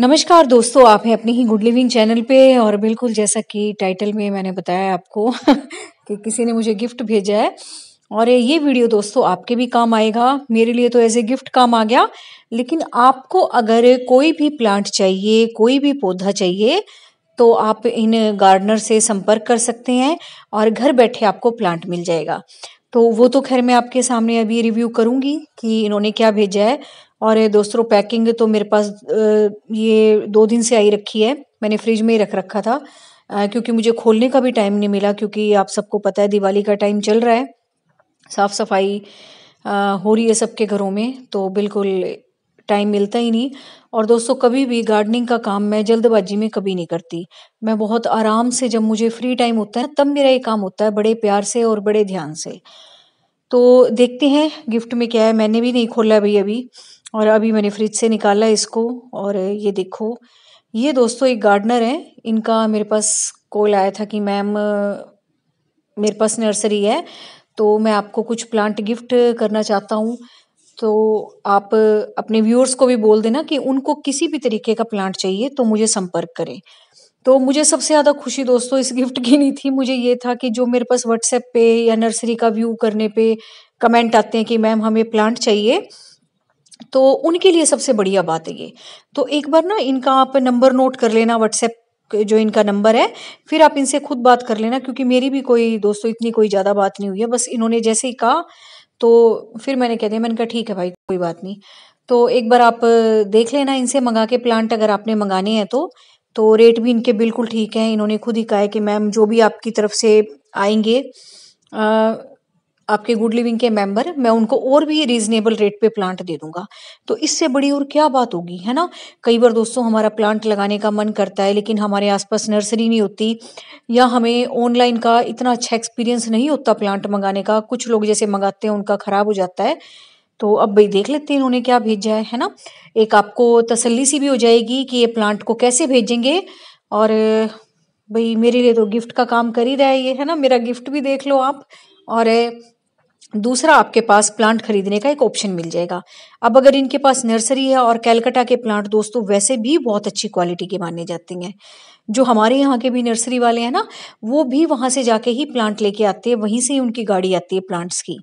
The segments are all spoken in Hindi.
नमस्कार दोस्तों आप हैं अपनी ही गुड लिविंग चैनल पे और बिल्कुल जैसा कि टाइटल में मैंने बताया आपको कि किसी ने मुझे गिफ्ट भेजा है और ये वीडियो दोस्तों आपके भी काम आएगा मेरे लिए तो एज ए गिफ्ट काम आ गया लेकिन आपको अगर कोई भी प्लांट चाहिए कोई भी पौधा चाहिए तो आप इन गार्डनर से संपर्क कर सकते हैं और घर बैठे आपको प्लांट मिल जाएगा तो वो तो खैर मैं आपके सामने अभी रिव्यू करूँगी कि इन्होंने क्या भेजा है और ये दोस्तों पैकिंग तो मेरे पास ये दो दिन से आई रखी है मैंने फ्रिज में ही रख रखा था क्योंकि मुझे खोलने का भी टाइम नहीं मिला क्योंकि आप सबको पता है दिवाली का टाइम चल रहा है साफ़ सफाई हो रही है सबके घरों में तो बिल्कुल टाइम मिलता ही नहीं और दोस्तों कभी भी गार्डनिंग का काम मैं जल्दबाजी में कभी नहीं करती मैं बहुत आराम से जब मुझे फ्री टाइम होता है तब मेरा ये काम होता है बड़े प्यार से और बड़े ध्यान से तो देखते हैं गिफ्ट में क्या है मैंने भी नहीं खोला भाई अभी और अभी मैंने फ्रिज से निकाला इसको और ये देखो ये दोस्तों एक गार्डनर है इनका मेरे पास कॉल आया था कि मैम मेरे पास नर्सरी है तो मैं आपको कुछ प्लांट गिफ्ट करना चाहता हूँ तो आप अपने व्यूअर्स को भी बोल देना कि उनको किसी भी तरीके का प्लांट चाहिए तो मुझे संपर्क करें तो मुझे सबसे ज़्यादा खुशी दोस्तों इस गिफ्ट की नहीं थी मुझे ये था कि जो मेरे पास व्हाट्सएप पे या नर्सरी का व्यू करने पे कमेंट आते हैं कि मैम हमें प्लांट चाहिए तो उनके लिए सबसे बढ़िया बात है ये तो एक बार ना इनका आप नंबर नोट कर लेना व्हाट्सएप जो इनका नंबर है फिर आप इनसे खुद बात कर लेना क्योंकि मेरी भी कोई दोस्तों इतनी कोई ज़्यादा बात नहीं हुई है बस इन्होंने जैसे ही कहा तो फिर मैंने कह दिया मैंने कहा ठीक है भाई कोई बात नहीं तो एक बार आप देख लेना इनसे मंगा के प्लांट अगर आपने मंगाने हैं तो तो रेट भी इनके बिल्कुल ठीक है इन्होंने खुद ही कहा है कि मैम जो भी आपकी तरफ से आएंगे आ, आपके गुड लिविंग के मेंबर मैं उनको और भी रीजनेबल रेट पे प्लांट दे दूंगा तो इससे बड़ी और क्या बात होगी है ना कई बार दोस्तों हमारा प्लांट लगाने का मन करता है लेकिन हमारे आसपास नर्सरी नहीं होती या हमें ऑनलाइन का इतना अच्छा एक्सपीरियंस नहीं होता प्लांट मंगाने का कुछ लोग जैसे मंगाते हैं उनका खराब हो जाता है तो अब भाई देख लेते हैं इन्होंने क्या भेजा है है ना एक आपको तसल्ली सी भी हो जाएगी कि ये प्लांट को कैसे भेजेंगे और भाई मेरे लिए तो गिफ्ट का काम कर ही रहा है ये है ना मेरा गिफ्ट भी देख लो आप और दूसरा आपके पास प्लांट खरीदने का एक ऑप्शन मिल जाएगा अब अगर इनके पास नर्सरी है और कैलकटा के प्लांट दोस्तों वैसे भी बहुत अच्छी क्वालिटी के माने जाते हैं जो हमारे यहाँ के भी नर्सरी वाले हैं ना वो भी वहां से जाके ही प्लांट लेके आते हैं वहीं से ही उनकी गाड़ी आती है प्लांट्स की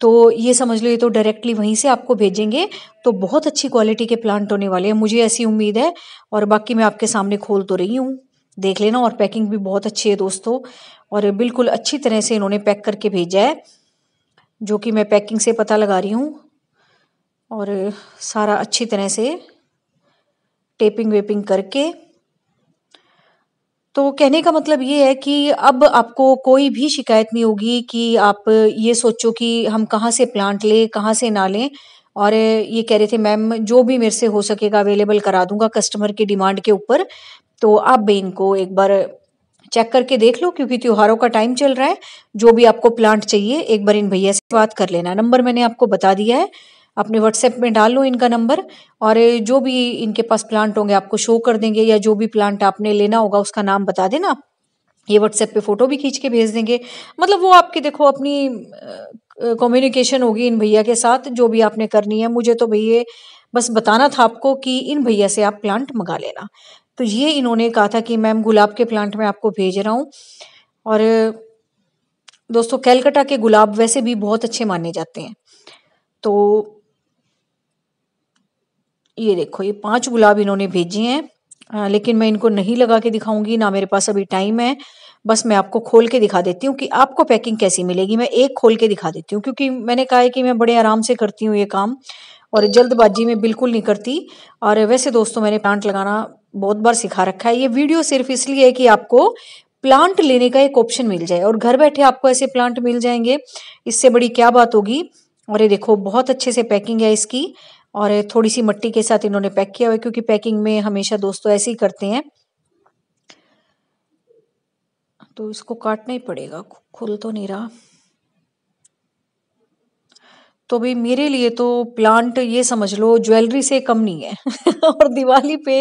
तो ये समझ लो ये तो डायरेक्टली वहीं से आपको भेजेंगे तो बहुत अच्छी क्वालिटी के प्लांट होने वाले हैं मुझे ऐसी उम्मीद है और बाकी मैं आपके सामने खोल तो रही हूँ देख लेना और पैकिंग भी बहुत अच्छी है दोस्तों और बिल्कुल अच्छी तरह से इन्होंने पैक करके भेजा है जो कि मैं पैकिंग से पता लगा रही हूँ और सारा अच्छी तरह से टेपिंग वेपिंग करके तो कहने का मतलब ये है कि अब आपको कोई भी शिकायत नहीं होगी कि आप ये सोचो कि हम कहाँ से प्लांट लें कहाँ से ना लें और ये कह रहे थे मैम जो भी मेरे से हो सकेगा अवेलेबल करा दूंगा कस्टमर की डिमांड के ऊपर तो आप भी इनको एक बार चेक करके देख लो क्योंकि त्योहारों का टाइम चल रहा है जो भी आपको प्लांट चाहिए एक बार इन भैया से बात कर लेना नंबर मैंने आपको बता दिया है अपने व्हाट्सएप में डाल लो इनका नंबर और जो भी इनके पास प्लांट होंगे आपको शो कर देंगे या जो भी प्लांट आपने लेना होगा उसका नाम बता देना ये व्हाट्सएप पे फोटो भी खींच के भेज देंगे मतलब वो आपके देखो अपनी कम्युनिकेशन होगी इन भैया के साथ जो भी आपने करनी है मुझे तो भैया बस बताना था आपको कि इन भैया से आप प्लांट मंगा लेना तो ये इन्होंने कहा था कि मैम गुलाब के प्लांट में आपको भेज रहा हूँ और दोस्तों कैलकटा के गुलाब वैसे भी बहुत अच्छे माने जाते हैं तो ये देखो ये पांच गुलाब इन्होंने भेजे हैं आ, लेकिन मैं इनको नहीं लगा के दिखाऊंगी ना मेरे पास अभी टाइम है बस मैं आपको खोल के दिखा देती हूँ कि आपको पैकिंग कैसी मिलेगी मैं एक खोल के दिखा देती हूँ क्योंकि मैंने कहा है कि मैं बड़े आराम से करती हूँ ये काम और जल्दबाजी में बिल्कुल नहीं करती और वैसे दोस्तों मैंने प्लांट लगाना बहुत बार सिखा रखा है ये वीडियो सिर्फ इसलिए है कि आपको प्लांट लेने का एक ऑप्शन मिल जाए और घर बैठे आपको ऐसे प्लांट मिल जाएंगे इससे बड़ी क्या बात होगी और ये देखो बहुत अच्छे से पैकिंग है इसकी और थोड़ी सी मट्टी के साथ इन्होंने पैक किया हुआ है क्योंकि पैकिंग में हमेशा दोस्तों ऐसे ही करते हैं तो इसको काटना ही पड़ेगा खुल तो नहीं रहा तो भाई मेरे लिए तो प्लांट ये समझ लो ज्वेलरी से कम नहीं है और दिवाली पे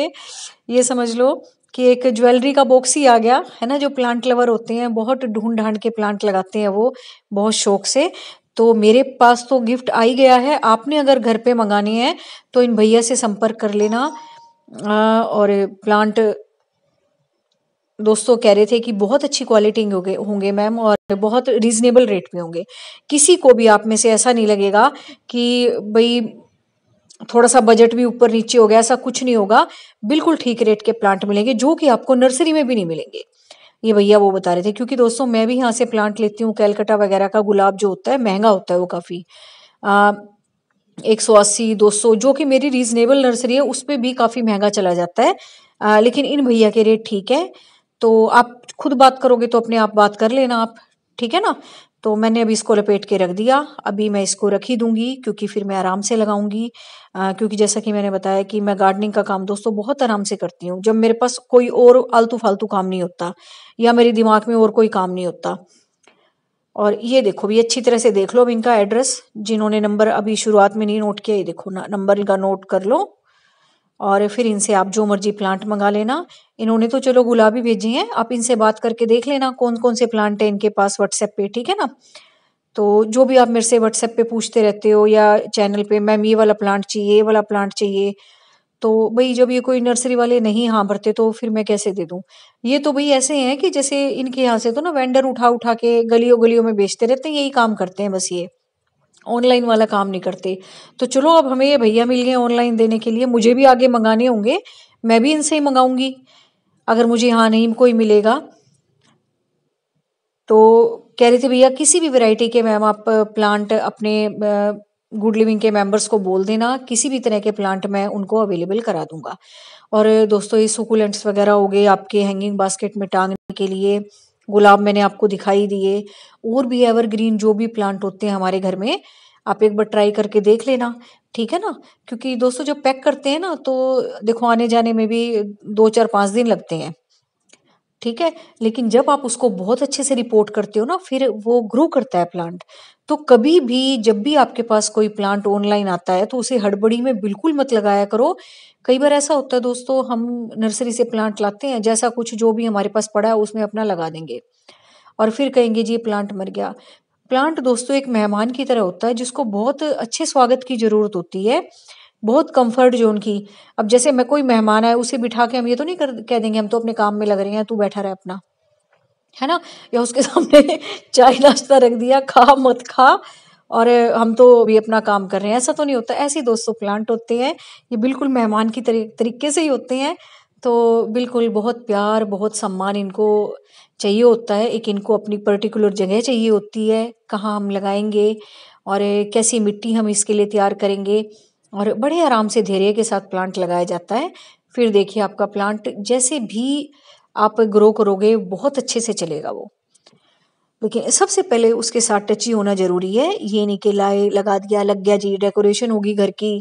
ये समझ लो कि एक ज्वेलरी का बॉक्स ही आ गया है ना जो प्लांट लवर होते हैं बहुत ढूंढ ढांड के प्लांट लगाते हैं वो बहुत शौक से तो मेरे पास तो गिफ्ट आ ही गया है आपने अगर घर पे मंगानी है तो इन भैया से संपर्क कर लेना और प्लांट दोस्तों कह रहे थे कि बहुत अच्छी क्वालिटी होंगे होंगे मैम और बहुत रीजनेबल रेट में होंगे किसी को भी आप में से ऐसा नहीं लगेगा कि भाई थोड़ा सा बजट भी ऊपर नीचे हो गया ऐसा कुछ नहीं होगा बिल्कुल ठीक रेट के प्लांट मिलेंगे जो कि आपको नर्सरी में भी नहीं मिलेंगे ये भैया वो बता रहे थे क्योंकि दोस्तों मैं भी यहाँ से प्लांट लेती हूँ कैलकटा वगैरह का गुलाब जो होता है महंगा होता है वो काफ़ी एक सौ अस्सी दो सौ जो कि मेरी रीजनेबल नर्सरी है उस पर भी काफ़ी महंगा चला जाता है आ, लेकिन इन भैया के रेट ठीक है तो आप खुद बात करोगे तो अपने आप बात कर लेना आप ठीक है ना तो मैंने अभी इसको लपेट के रख दिया अभी मैं इसको रख ही दूंगी क्योंकि फिर मैं आराम से लगाऊंगी क्योंकि जैसा कि मैंने बताया कि मैं गार्डनिंग का काम दोस्तों बहुत आराम से करती हूँ जब मेरे पास कोई और आलतू फालतू काम नहीं होता या मेरे दिमाग में और कोई काम नहीं होता और ये देखो भी अच्छी तरह से देख लो अब इनका एड्रेस जिन्होंने नंबर अभी शुरुआत में नहीं नोट किया ये देखो नंबर इनका नोट कर लो और फिर इनसे आप जो मर्जी प्लांट मंगा लेना इन्होंने तो चलो गुलाबी भेजी हैं आप इनसे बात करके देख लेना कौन कौन से प्लांट हैं इनके पास व्हाट्सएप पे ठीक है ना तो जो भी आप मेरे से व्हाट्सएप पे पूछते रहते हो या चैनल पे मैम ये वाला प्लांट चाहिए ये वाला प्लांट चाहिए तो भाई जब ये कोई नर्सरी वाले नहीं हाँ भरते तो फिर मैं कैसे दे दूँ ये तो भाई ऐसे हैं कि जैसे इनके यहाँ से तो ना वेंडर उठा उठा के गलियों गलियों में बेचते रहते हैं यही काम करते हैं बस ये ऑनलाइन वाला काम नहीं करते तो चलो अब हमें ये भैया मिल गए ऑनलाइन देने के लिए मुझे भी आगे मंगाने होंगे मैं भी इनसे ही मंगाऊंगी अगर मुझे यहाँ नहीं कोई मिलेगा तो कह रहे थे भैया किसी भी वैरायटी के मैम आप प्लांट अपने गुड लिविंग के मेंबर्स को बोल देना किसी भी तरह के प्लांट मैं उनको अवेलेबल करा दूंगा और दोस्तों ये सुकुलेंट्स वगैरह हो गए आपके हैंगिंग बास्केट में टांगने के लिए गुलाब मैंने आपको दिखाई दिए और भी एवरग्रीन जो भी प्लांट होते हैं हमारे घर में आप एक बार ट्राई करके देख लेना ठीक है ना क्योंकि दोस्तों जब पैक करते हैं ना तो देखो आने जाने में भी दो चार पाँच दिन लगते हैं ठीक है लेकिन जब आप उसको बहुत अच्छे से रिपोर्ट करते हो ना फिर वो ग्रो करता है प्लांट तो कभी भी जब भी आपके पास कोई प्लांट ऑनलाइन आता है तो उसे हड़बड़ी में बिल्कुल मत लगाया करो कई बार ऐसा होता है दोस्तों हम नर्सरी से प्लांट लाते हैं जैसा कुछ जो भी हमारे पास पड़ा है उसमें अपना लगा देंगे और फिर कहेंगे जी ये प्लांट मर गया प्लांट दोस्तों एक मेहमान की तरह होता है जिसको बहुत अच्छे स्वागत की जरूरत होती है बहुत कंफर्ट जोन की अब जैसे मैं कोई मेहमान आए उसे बिठा के हम ये तो नहीं कर कह देंगे हम तो अपने काम में लग रहे हैं तू बैठा रहे अपना है ना या उसके सामने चाय नाश्ता रख दिया खा मत खा और हम तो अभी अपना काम कर रहे हैं ऐसा तो नहीं होता ऐसे दोस्तों प्लांट होते हैं ये बिल्कुल मेहमान की तरीके से ही होते हैं तो बिल्कुल बहुत प्यार बहुत सम्मान इनको चाहिए होता है एक इनको अपनी पर्टिकुलर जगह चाहिए होती है कहाँ हम लगाएंगे और कैसी मिट्टी हम इसके लिए तैयार करेंगे और बड़े आराम से धैर्य के साथ प्लांट लगाया जाता है फिर देखिए आपका प्लांट जैसे भी आप ग्रो करोगे बहुत अच्छे से चलेगा वो लेकिन सबसे पहले उसके साथ टची होना जरूरी है ये नहीं कि लाए लगा दिया लग गया जी डेकोरेशन होगी घर की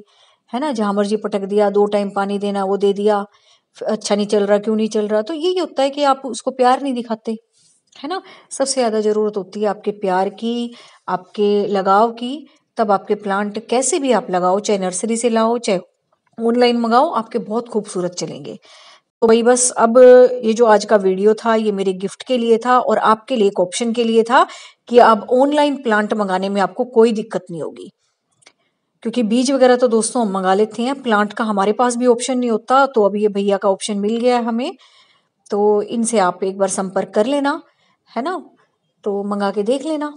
है ना जहाँ मर्जी पटक दिया दो टाइम पानी देना वो दे दिया अच्छा नहीं चल रहा क्यों नहीं चल रहा तो यही होता है कि आप उसको प्यार नहीं दिखाते है ना सबसे ज़्यादा ज़रूरत होती है आपके प्यार की आपके लगाव की तब आपके प्लांट कैसे भी आप लगाओ चाहे नर्सरी से लाओ चाहे ऑनलाइन मंगाओ आपके बहुत खूबसूरत चलेंगे तो भाई बस अब ये जो आज का वीडियो था ये मेरे गिफ्ट के लिए था और आपके लिए एक ऑप्शन के लिए था कि अब ऑनलाइन प्लांट मंगाने में आपको कोई दिक्कत नहीं होगी क्योंकि बीज वगैरह तो दोस्तों हम मंगा लेते हैं प्लांट का हमारे पास भी ऑप्शन नहीं होता तो अभी ये भैया का ऑप्शन मिल गया है हमें तो इनसे आप एक बार संपर्क कर लेना है ना तो मंगा के देख लेना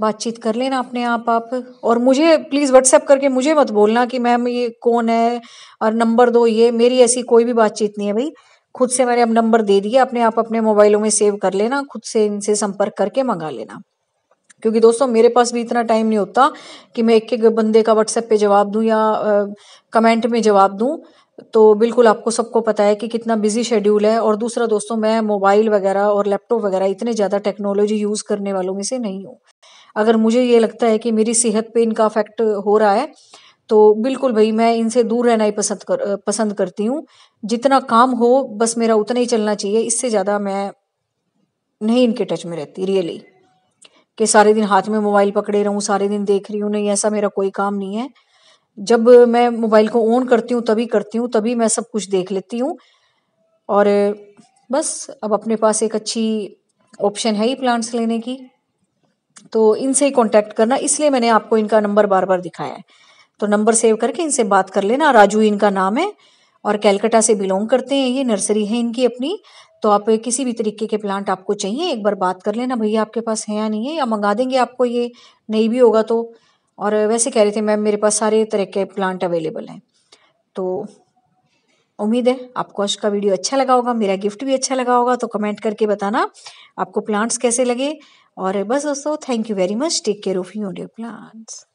बातचीत कर लेना अपने आप आप और मुझे प्लीज़ व्हाट्सएप करके मुझे मत बोलना कि मैम ये कौन है और नंबर दो ये मेरी ऐसी कोई भी बातचीत नहीं है भाई खुद से मैंने अब नंबर दे दिया अपने आप अपने मोबाइलों में सेव कर लेना खुद से इनसे संपर्क करके मंगा लेना क्योंकि दोस्तों मेरे पास भी इतना टाइम नहीं होता कि मैं एक एक बंदे का व्हाट्सएप पे जवाब दूं या आ, कमेंट में जवाब दूं तो बिल्कुल आपको सबको पता है कि कितना बिजी शेड्यूल है और दूसरा दोस्तों मैं मोबाइल वगैरह और लैपटॉप वगैरह इतने ज़्यादा टेक्नोलॉजी यूज़ करने वालों में से नहीं हूँ अगर मुझे ये लगता है कि मेरी सेहत पे इनका अफेक्ट हो रहा है तो बिल्कुल भाई मैं इनसे दूर रहना ही पसंद कर पसंद करती हूँ जितना काम हो बस मेरा उतना ही चलना चाहिए इससे ज़्यादा मैं नहीं इनके टच में रहती रियली कि सारे दिन हाथ में मोबाइल पकड़े रहूँ सारे दिन देख रही हूँ नहीं ऐसा मेरा कोई काम नहीं है जब मैं मोबाइल को ऑन करती हूँ तभी करती हूँ तभी मैं सब कुछ देख लेती हूँ और बस अब अपने पास एक अच्छी ऑप्शन है ही प्लांट्स लेने की तो इनसे ही कॉन्टैक्ट करना इसलिए मैंने आपको इनका नंबर बार बार दिखाया है तो नंबर सेव करके इनसे बात कर लेना राजू इनका नाम है और कैलकटा से बिलोंग करते हैं ये नर्सरी है इनकी अपनी तो आप किसी भी तरीके के प्लांट आपको चाहिए एक बार बात कर लेना भैया आपके पास है या नहीं है या मंगा देंगे आपको ये नहीं भी होगा तो और वैसे कह रहे थे मैम मेरे पास सारे तरह के प्लांट अवेलेबल हैं तो उम्मीद है आपको आज का वीडियो अच्छा लगा होगा मेरा गिफ्ट भी अच्छा लगा होगा तो कमेंट करके बताना आपको प्लांट्स कैसे लगे Or a bus also. Thank you very much. Take care of you and your plants.